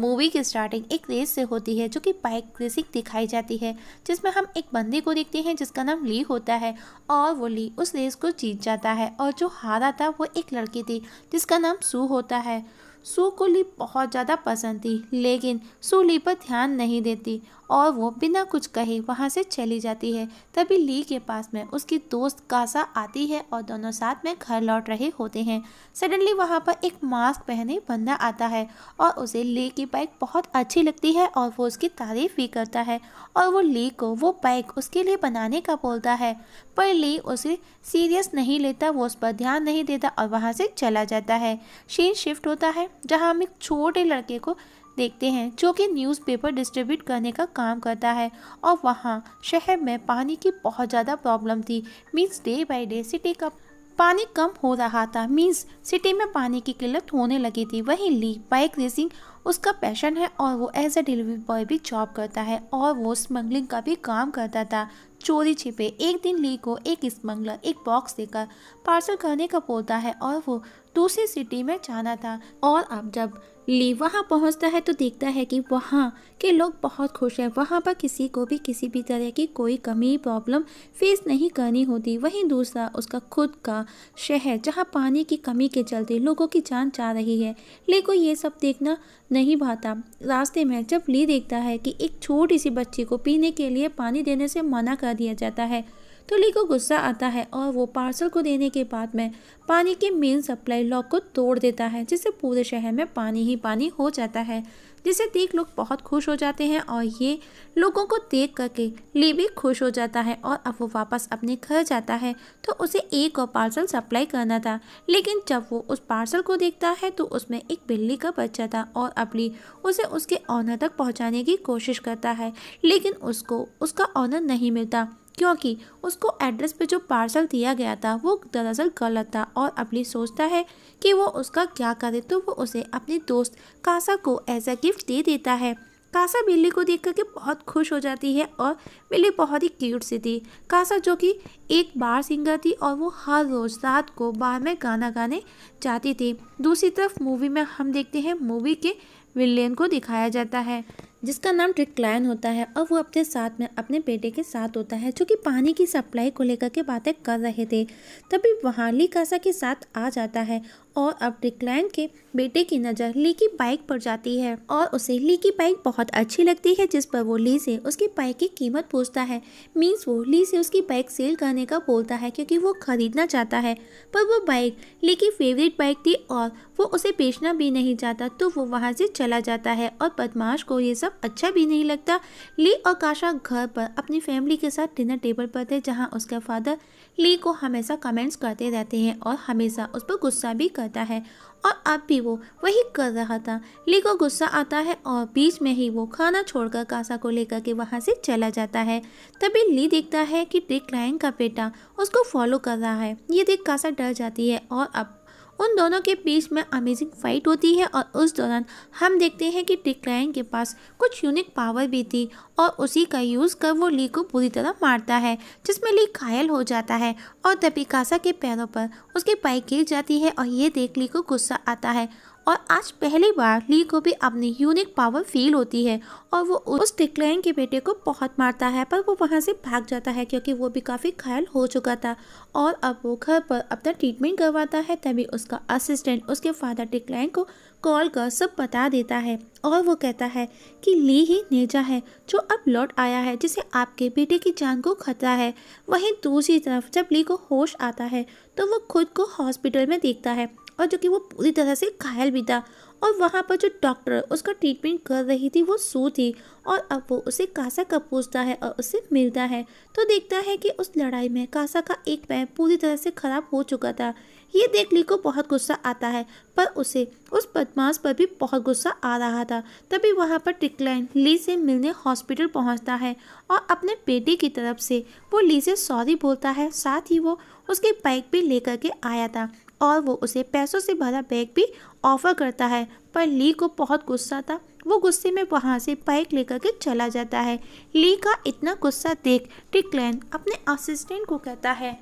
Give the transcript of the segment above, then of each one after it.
movie की starting एक race से होती है जो कि बाइक रेसिंग दिखाई जाती है जिसमें हम एक बंदे को देखते हैं जिसका नाम ली होता है और वो ली उस रेस को जीत जाता है और जो हारा था वो एक लड़की थी जिसका नाम सू होता है सू को लिप बहुत ज़्यादा पसंद थी लेकिन सू ली पर ध्यान नहीं देती और वो बिना कुछ कहे वहाँ से चली जाती है तभी ली के पास में उसकी दोस्त कासा आती है और दोनों साथ में घर लौट रहे होते हैं सडनली वहाँ पर एक मास्क पहने बंदा आता है और उसे ली की बाइक बहुत अच्छी लगती है और वो उसकी तारीफ भी करता है और वो ली को वो बाइक उसके लिए बनाने का बोलता है पर ली उसे सीरियस नहीं लेता वो उस पर ध्यान नहीं देता और वहाँ से चला जाता है शीन शिफ्ट होता है है जहां हम एक छोटे लड़के को देखते हैं जो कि न्यूज़पेपर डिस्ट्रीब्यूट करने का काम करता है और वहाँ शहर में पानी की बहुत ज़्यादा प्रॉब्लम थी means day by day city का पानी कम हो रहा था मीन्स सिटी में पानी की किल्लत होने लगी थी वहीं ली बाइक रेसिंग उसका पैशन है और वो एज ए डिलीवरी बॉय भी जॉब करता है और वो स्मगलिंग का भी काम करता था चोरी छिपे एक दिन ली को एक स्मगलर एक बॉक्स देकर पार्सल करने का बोलता है और वो दूसरी सिटी में जाना था और अब जब ली वहाँ पहुँचता है तो देखता है कि वहाँ के लोग बहुत खुश हैं वहाँ पर किसी को भी किसी भी तरह की कोई कमी प्रॉब्लम फेस नहीं करनी होती वहीं दूसरा उसका खुद का शहर जहाँ पानी की कमी के चलते लोगों की जान जा रही है ली को ये सब देखना नहीं भाता रास्ते में जब ली देखता है कि एक छोटी सी बच्ची को पीने के लिए पानी देने से मना कर दिया जाता है तो ली को गुस्सा आता है और वो पार्सल को देने के बाद में पानी के मेन सप्लाई लॉक को तोड़ देता है जिससे पूरे शहर में पानी ही पानी हो जाता है जिसे देख लोग बहुत खुश हो जाते हैं और ये लोगों को देख करके ली भी खुश हो जाता है और अब वो वापस अपने घर जाता है तो उसे एक और पार्सल सप्लाई करना था लेकिन जब वो उस पार्सल को देखता है तो उसमें एक बिल्ली का बच्चा था और अब ली उसे उसके ऑनर तक पहुंचाने की कोशिश करता है लेकिन उसको उसका ऑनर नहीं मिलता क्योंकि उसको एड्रेस पे जो पार्सल दिया गया था वो दरअसल गलत था और अपनी सोचता है कि वो उसका क्या करे तो वो उसे अपने दोस्त कासा को एज अ गिफ्ट दे देता है कासा बिल्ली को देख करके बहुत खुश हो जाती है और बिल्ली बहुत ही क्यूट सी थी कासा जो कि एक बार सिंगर थी और वो हर रोज़ रात को बार में गाना गाने जाती थी दूसरी तरफ मूवी में हम देखते हैं मूवी के विलेन को दिखाया जाता है जिसका नाम ट्रिक्लायन होता है और वो अपने साथ में अपने बेटे के साथ होता है जो कि पानी की सप्लाई को लेकर के बातें कर रहे थे तभी वहाँ ली कासा के साथ आ जाता है और अब ट्रिक्लायन के बेटे की नज़र ली की बाइक पर जाती है और उसे ली की बाइक बहुत अच्छी लगती है जिस पर वो ली से उसकी बाइक की कीमत पूछता है मीन्स वो ली से उसकी बाइक सेल करने का बोलता है क्योंकि वो ख़रीदना चाहता है पर वो बाइक ली की फेवरेट बाइक थी और वो उसे बेचना भी नहीं चाहता तो वो वहाँ से चला जाता है और बदमाश को ये सब सब अच्छा भी नहीं लगता ली और काशा घर पर अपनी फैमिली के साथ डिनर टेबल पर थे जहाँ उसका फादर ली को हमेशा कमेंट्स करते रहते हैं और हमेशा उस पर गुस्सा भी करता है और अब भी वो वही कर रहा था ली को गुस्सा आता है और बीच में ही वो खाना छोड़कर कासा को लेकर के वहाँ से चला जाता है तभी ली देखता है कि डिक लाइन का बेटा उसको फॉलो कर रहा है ये देख कासा डर जाती है और अब उन दोनों के बीच में अमेजिंग फाइट होती है और उस दौरान हम देखते हैं कि टिकलाइन के पास कुछ यूनिक पावर भी थी और उसी का यूज़ कर वो ली को पूरी तरह मारता है जिसमें ली घायल हो जाता है और तपिकासा के पैरों पर उसकी पाई गिर जाती है और ये देख ली को गुस्सा आता है और आज पहली बार ली को भी अपनी यूनिक पावर फील होती है और वो उस डिक्लेन के बेटे को बहुत मारता है पर वो वहाँ से भाग जाता है क्योंकि वो भी काफ़ी घायल हो चुका था और अब वो घर पर अपना ट्रीटमेंट करवाता है तभी उसका असिस्टेंट उसके फादर डिक्लेन को कॉल कर सब बता देता है और वो कहता है कि ली ही नेजा है जो अब लौट आया है जिसे आपके बेटे की जान को खतरा है वहीं दूसरी तरफ जब ली को होश आता है तो वो खुद को हॉस्पिटल में देखता है और जो कि वो पूरी तरह से घायल भी था और वहाँ पर जो डॉक्टर उसका ट्रीटमेंट कर रही थी वो सू थी और अब वो उसे कासा का पूछता है और उससे मिलता है तो देखता है कि उस लड़ाई में कासा का एक पैर पूरी तरह से ख़राब हो चुका था ये देख ली को बहुत गुस्सा आता है पर उसे उस बदमाश पर भी बहुत गुस्सा आ रहा था तभी वहाँ पर टिकलाइन ली से मिलने हॉस्पिटल पहुँचता है और अपने बेटे की तरफ से वो ली से सॉरी बोलता है साथ ही वो उसके बाइक भी लेकर के आया था और वो उसे पैसों से भरा बैग भी ऑफ़र करता है पर ली को बहुत गुस्सा था वो गुस्से में वहाँ से बाइक लेकर के चला जाता है ली का इतना गुस्सा देख टिकलैन अपने असिस्टेंट को कहता है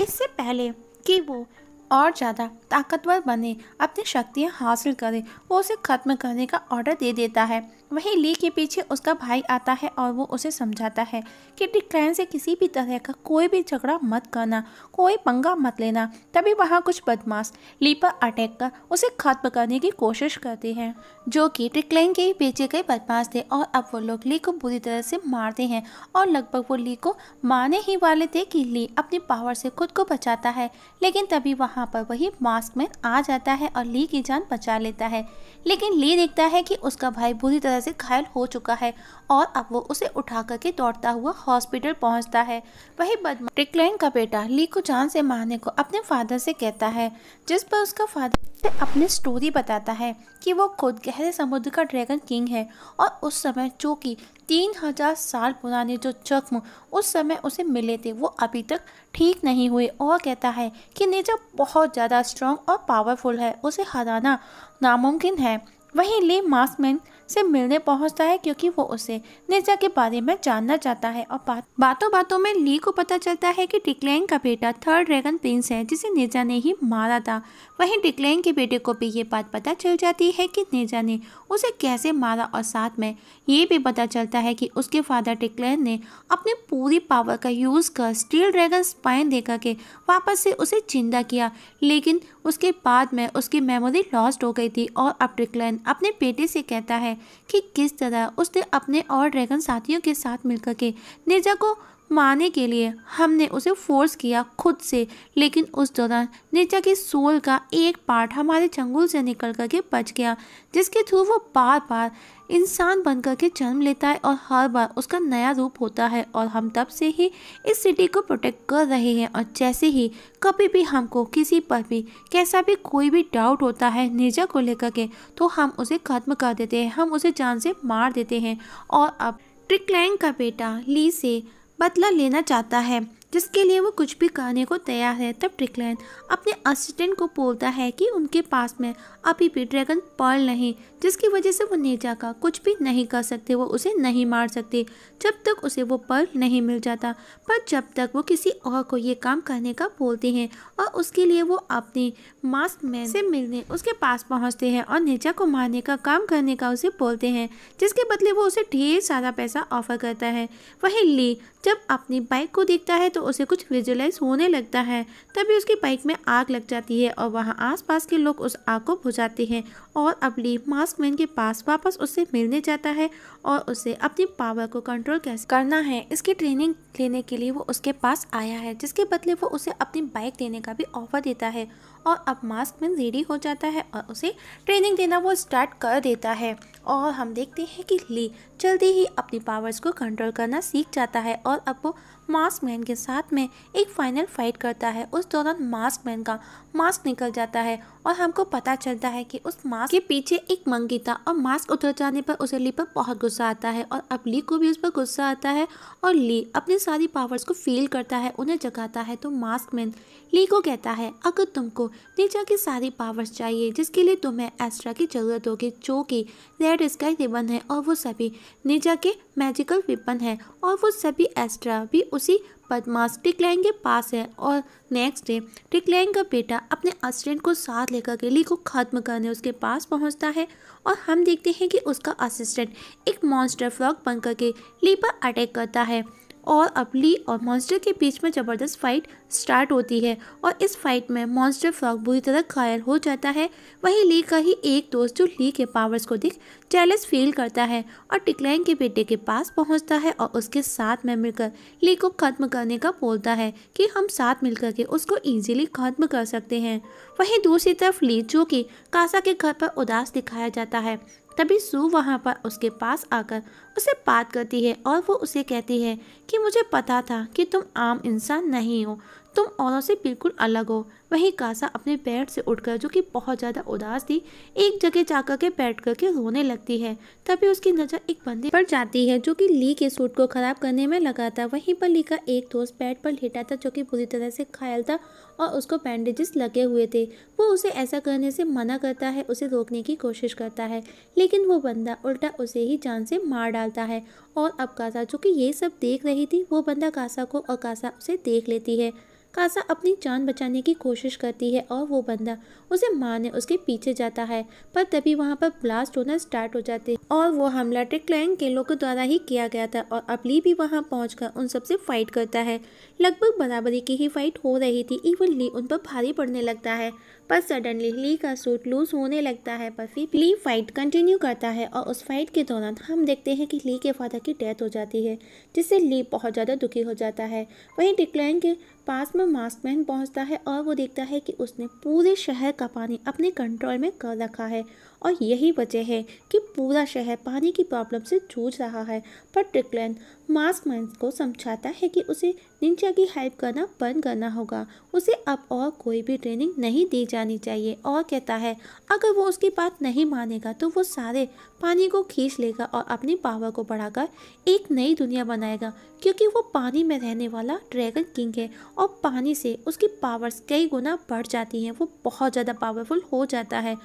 इससे पहले कि वो और ज़्यादा ताकतवर बने अपनी शक्तियाँ हासिल करें वो उसे ख़त्म करने का ऑर्डर दे देता है वहीं ली के पीछे उसका भाई आता है और वो उसे समझाता है कि डिक्लाइन से किसी भी तरह का कोई भी झगड़ा मत करना कोई पंगा मत लेना तभी वहाँ कुछ बदमाश ली पर अटैक कर उसे ख़त्म करने की कोशिश करते हैं जो कि डिक्लाइन के बेचे गए बदमाश थे और अब वो लोग ली को बुरी तरह से मारते हैं और लगभग वो ली को मारने ही वाले थे कि ली अपनी पावर से खुद को बचाता है लेकिन तभी वहाँ यहाँ पर वही मास्क मैन आ जाता है और ली की जान बचा लेता है लेकिन ली देखता है कि उसका भाई बुरी तरह से घायल हो चुका है और अब वो उसे उठा करके दौड़ता हुआ हॉस्पिटल पहुँचता है वही बदमा ट्रिकलैन का बेटा ली को जान से मारने को अपने फादर से कहता है जिस पर उसका फादर से अपनी स्टोरी बताता है कि वो खुद गहरे समुद्र का ड्रैगन किंग है और उस समय जो कि तीन हजार साल पुराने जो जख्म उस समय उसे मिले थे वो अभी तक ठीक नहीं हुए और कहता है कि नेचर बहुत ज़्यादा स्ट्रॉन्ग और पावरफुल है उसे हराना नामुमकिन है वहीं ली मास्कमैन से मिलने पहुंचता है क्योंकि वो उसे निजा के बारे में जानना चाहता है और बात बातों बातों में ली को पता चलता है कि डिक्लैंग का बेटा थर्ड ड्रैगन प्रिंस है जिसे निजा ने ही मारा था वहीं डिक्लैंग के बेटे को भी ये बात पता चल जाती है कि निजा ने उसे कैसे मारा और साथ में ये भी पता चलता है कि उसके फादर डिक्लैंग ने अपनी पूरी पावर का यूज़ कर स्टील ड्रैगन स्पाइन देकर के वापस से उसे जिंदा किया लेकिन उसके बाद में उसकी मेमोरी लॉस्ट हो गई थी और अब डिक्लैन अपने बेटे से कहता है कि किस तरह उसने अपने और ड्रैगन साथियों के साथ मिलकर के निर्जा को मारने के लिए हमने उसे फोर्स किया खुद से लेकिन उस दौरान निर्जा के सोल का एक पार्ट हमारे चंगुल से निकल करके बच गया जिसके थ्रू वो बार बार इंसान कर के जन्म लेता है और हर बार उसका नया रूप होता है और हम तब से ही इस सिटी को प्रोटेक्ट कर रहे हैं और जैसे ही कभी भी हमको किसी पर भी कैसा भी कोई भी डाउट होता है निर्जा को लेकर के तो हम उसे ख़त्म कर देते हैं हम उसे जान से मार देते हैं और अब ट्रिकलैंग का बेटा ली से बदला लेना चाहता है जिसके लिए वो कुछ भी कहने को तैयार है तब ट्रिकलैन अपने असिस्टेंट को बोलता है कि उनके पास में अभी भी ड्रैगन पर्ल नहीं जिसकी वजह से वो नेजा का कुछ भी नहीं कर सकते वो उसे नहीं मार सकते जब तक उसे वो पर्ल नहीं मिल जाता पर जब तक वो किसी और को ये काम करने का बोलते हैं और उसके लिए वो अपने मास्क मैन से मिलने उसके पास पहुँचते हैं और नेजा को मारने का काम करने का उसे बोलते हैं जिसके बदले वो उसे ढेर सारा पैसा ऑफर करता है वहीं ली जब अपनी बाइक को देखता है तो तो उसे कुछ विजुलाइज होने लगता है तभी उसकी बाइक में आग लग जाती है और वहाँ आसपास के लोग उस आग को बुझाते हैं और ली मास्क मैन के पास वापस उससे मिलने जाता है और उसे अपनी पावर को कंट्रोल कैसे करना है इसकी ट्रेनिंग लेने के लिए वो उसके पास आया है जिसके बदले वो उसे अपनी बाइक देने का भी ऑफर देता है और अब मास्क मैन रेडी हो जाता है और उसे ट्रेनिंग देना वो स्टार्ट कर देता है और हम देखते हैं कि ली जल्दी ही अपनी पावर्स को कंट्रोल करना सीख जाता है और अब वो मास्क मैन के साथ में एक फाइनल फाइट करता है उस दौरान मास्क मैन का मास्क निकल जाता है और हमको पता चलता है कि उस मास्क के पीछे एक मंकी था और मास्क उतर जाने पर उसे ली पर बहुत गुस्सा आता है और अब ली को भी उस पर गुस्सा आता है और ली अपनी सारी पावर्स को फील करता है उन्हें जगाता है तो मास्क मैन ली को कहता है अगर तुमको नीचा की सारी पावर्स चाहिए जिसके लिए तुम्हें एस्ट्रा की ज़रूरत होगी जो कि रेड स्काई रिबन है और वो सभी नीचा के मैजिकल रिबन है और वो सभी एस्ट्रा भी उसी बदमाश टिकलैंग के पास है और नेक्स्ट डे लैंग का बेटा अपने असिस्टेंट को साथ लेकर गली को ख़त्म करने उसके पास पहुंचता है और हम देखते हैं कि उसका असिस्टेंट एक मॉन्स्टर फ्लॉक बनकर के ली पर अटैक करता है और अपली और मॉन्स्टर के बीच में ज़बरदस्त फाइट स्टार्ट होती है और इस फाइट में मॉन्स्टर फ्रॉग बुरी तरह घायल हो जाता है वहीं ली का ही एक दोस्त जो ली के पावर्स को देख चैलेंस फील करता है और टिकलैंग के बेटे के पास पहुंचता है और उसके साथ में मिलकर ली को ख़त्म करने का बोलता है कि हम साथ मिलकर के उसको ईजिली ख़त्म कर सकते हैं वहीं दूसरी तरफ ली जो कि कासा के घर पर उदास दिखाया जाता है तभी सू वहाँ पर उसके पास आकर उसे बात करती है और वो उसे कहती है कि मुझे पता था कि तुम आम इंसान नहीं हो तुम औरों से बिल्कुल अलग हो वहीं कासा अपने पैर से उठकर जो कि बहुत ज़्यादा उदास थी एक जगह जाकर के बैठ करके रोने लगती है तभी उसकी नज़र एक बंदे पर जाती है जो कि ली के सूट को ख़राब करने में लगा था वहीं पर ली का एक दोस्त बेड पर लेटा था जो कि पूरी तरह से घायल था और उसको बैंडेजेस लगे हुए थे वो उसे ऐसा करने से मना करता है उसे रोकने की कोशिश करता है लेकिन वो बंदा उल्टा उसे ही जान से मार डालता है और अब कासा जो कि ये सब देख रही थी वो बंदा कासा को और कासा उसे देख लेती है कासा अपनी जान बचाने की कोशिश करती है और वो बंदा उसे मारने उसके पीछे जाता है पर तभी वहाँ पर ब्लास्ट होना स्टार्ट हो जाते हैं और वो हमला ट्रिक्लैंग के लोगों द्वारा ही किया गया था और ली भी वहाँ पहुँच उन सबसे फाइट करता है लगभग बराबरी की ही फाइट हो रही थी इवन ली उन पर भारी पड़ने लगता है पर सडनली ली का सूट लूज होने लगता है पर फिर ली फाइट कंटिन्यू करता है और उस फाइट के दौरान हम देखते हैं कि ली के फादर की डेथ हो जाती है जिससे ली बहुत ज़्यादा दुखी हो जाता है वहीं डिक्लैन के पास में मास्क पहन पहुँचता है और वो देखता है कि उसने पूरे शहर का पानी अपने कंट्रोल में कर रखा है और यही वजह है कि पूरा शहर पानी की प्रॉब्लम से जूझ रहा है पर ट्रिकलैन मास्क मैं को समझाता है कि उसे निंजा की हेल्प करना बंद करना होगा उसे अब और कोई भी ट्रेनिंग नहीं दी जानी चाहिए और कहता है अगर वो उसकी बात नहीं मानेगा तो वो सारे पानी को खींच लेगा और अपनी पावर को बढ़ाकर एक नई दुनिया बनाएगा क्योंकि वो पानी में रहने वाला ड्रैगन किंग है और पानी से उसकी पावर्स कई गुना बढ़ जाती हैं वो बहुत ज़्यादा पावरफुल हो जाता है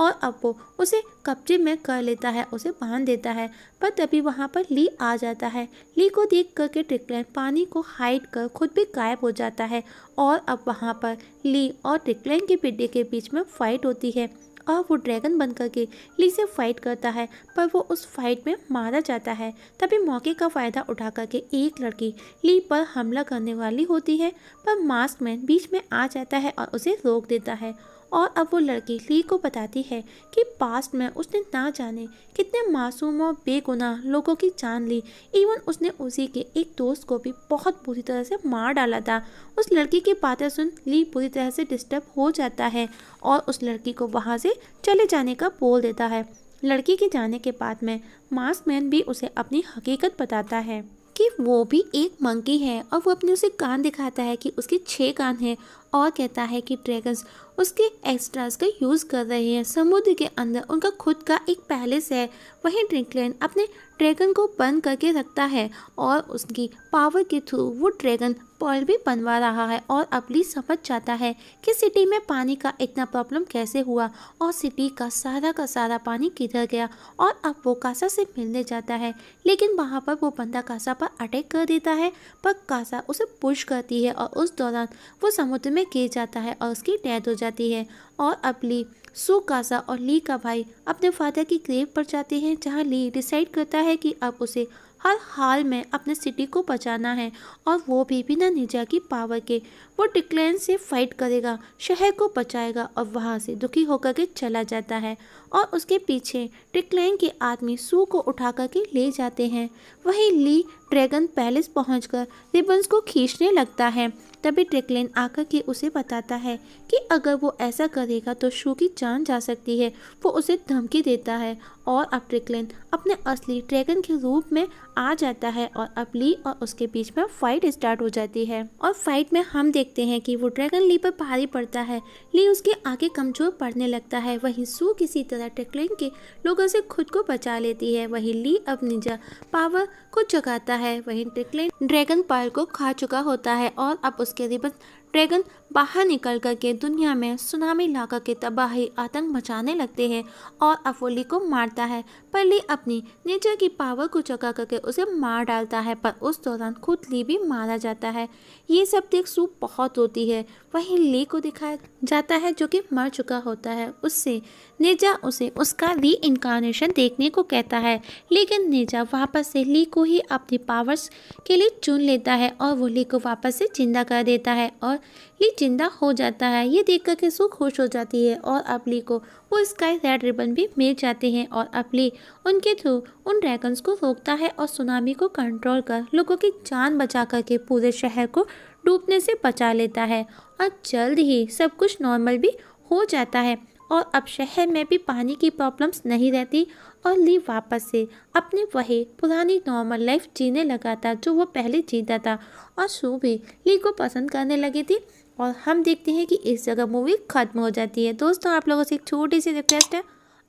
और अब वो उसे कब्जे में कर लेता है उसे बांध देता है पर तभी वहाँ पर ली आ जाता है ली को देख कर के ट्रिकलैन पानी को हाइड कर खुद भी गायब हो जाता है और अब वहाँ पर ली और ट्रिकलैन के बेटे के बीच में फाइट होती है और वो ड्रैगन बनकर के ली से फाइट करता है पर वो उस फाइट में मारा जाता है तभी मौके का फ़ायदा उठा करके एक लड़की ली पर हमला करने वाली होती है पर मास्क मैन बीच में आ जाता है और उसे रोक देता है और अब वो लड़की ली को बताती है कि पास्ट में उसने ना जाने कितने मासूम और बेगुनाह लोगों की जान ली इवन उसने उसी के एक दोस्त को भी बहुत बुरी तरह से मार डाला था उस लड़की की बातें सुन ली बुरी तरह से डिस्टर्ब हो जाता है और उस लड़की को वहाँ से चले जाने का बोल देता है लड़की के जाने के बाद में मास्क मैन भी उसे अपनी हकीकत बताता है कि वो भी एक मंकी है और वो अपने उसे कान दिखाता है कि उसके छः कान हैं और कहता है कि ड्रैगन्स उसके एक्स्ट्रास का यूज़ कर रहे हैं समुद्र के अंदर उनका खुद का एक पैलेस है वहीं ड्रिंकलैंड अपने ड्रैगन को बंद करके रखता है और उसकी पावर के थ्रू वो ड्रैगन पॉल भी बनवा रहा है और अपनी समझ जाता है कि सिटी में पानी का इतना प्रॉब्लम कैसे हुआ और सिटी का सारा का सारा पानी किधर गया और अब वो कासा से मिलने जाता है लेकिन वहाँ पर वो बंदा कासा पर अटैक कर देता है पर कासा उसे पुश करती है और उस दौरान वो समुद्र में गिर जाता है और उसकी डेथ हो जाती जाती है और ली सू कासा और ली का भाई अपने फादर की ग्रेव पर जाते हैं जहां ली डिसाइड करता है कि अब उसे हर हाल में अपने सिटी को बचाना है और वो भी बिना निजा की पावर के वो डिक्लेन से फाइट करेगा शहर को बचाएगा और वहां से दुखी होकर के चला जाता है और उसके पीछे डिक्लेन के आदमी सू को उठा करके ले जाते हैं वहीं ली ड्रैगन पैलेस पहुंचकर रिबन्स को खींचने लगता है तभी ड्रेकलेन आकर के उसे बताता है कि अगर वो ऐसा करेगा तो शू की जान जा सकती है वो उसे धमकी देता है और अब ड्रेकलेन अपने असली ड्रैगन के रूप में आ जाता है और अब ली और उसके बीच में फाइट स्टार्ट हो जाती है और फाइट में हम देखते हैं कि वो ड्रैगन ली पर भारी पड़ता है ली उसके आगे कमजोर पड़ने लगता है वहीं सू किसी तरह टेकलिंग के लोगों से खुद को बचा लेती है वहीं ली अब निजा पावर को जगाता है वहीं टेकलिंग ड्रैगन पायर को खा चुका होता है और अब उसके रिबन ड्रैगन बाहर निकल कर के दुनिया में सुनामी लाकर के तबाही आतंक मचाने लगते हैं और अफोली को मारता है पल्ली अपनी नेचर की पावर को चका करके उसे मार डालता है पर उस दौरान खुद ली भी मारा जाता है ये सब देख सू बहुत होती है वहीं ली को दिखाया जाता है जो कि मर चुका होता है उससे नेजा उसे उसका री इनकारनेशन देखने को कहता है लेकिन नेजा वापस से ली को ही अपनी पावर्स के लिए चुन लेता है और वो ली को वापस से जिंदा कर देता है और ली जिंदा हो जाता है ये देख कर के सू खुश हो जाती है और अपली को वो स्काई रेड रिबन भी मिल जाते हैं और अपली उनके थ्रू उन ड्रैगन्स को रोकता है और सुनामी को कंट्रोल कर लोगों की जान बचा करके पूरे शहर को डूबने से बचा लेता है और जल्द ही सब कुछ नॉर्मल भी हो जाता है और अब शहर में भी पानी की प्रॉब्लम्स नहीं रहती और ली वापस से अपने वही पुरानी नॉर्मल लाइफ जीने लगा था जो वो पहले जीता था और शू भी ली को पसंद करने लगी थी और हम देखते हैं कि इस जगह मूवी ख़त्म हो जाती है दोस्तों आप लोगों से एक छोटी सी रिक्वेस्ट है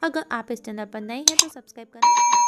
अगर आप इस चैनल पर नए हैं तो सब्सक्राइब करना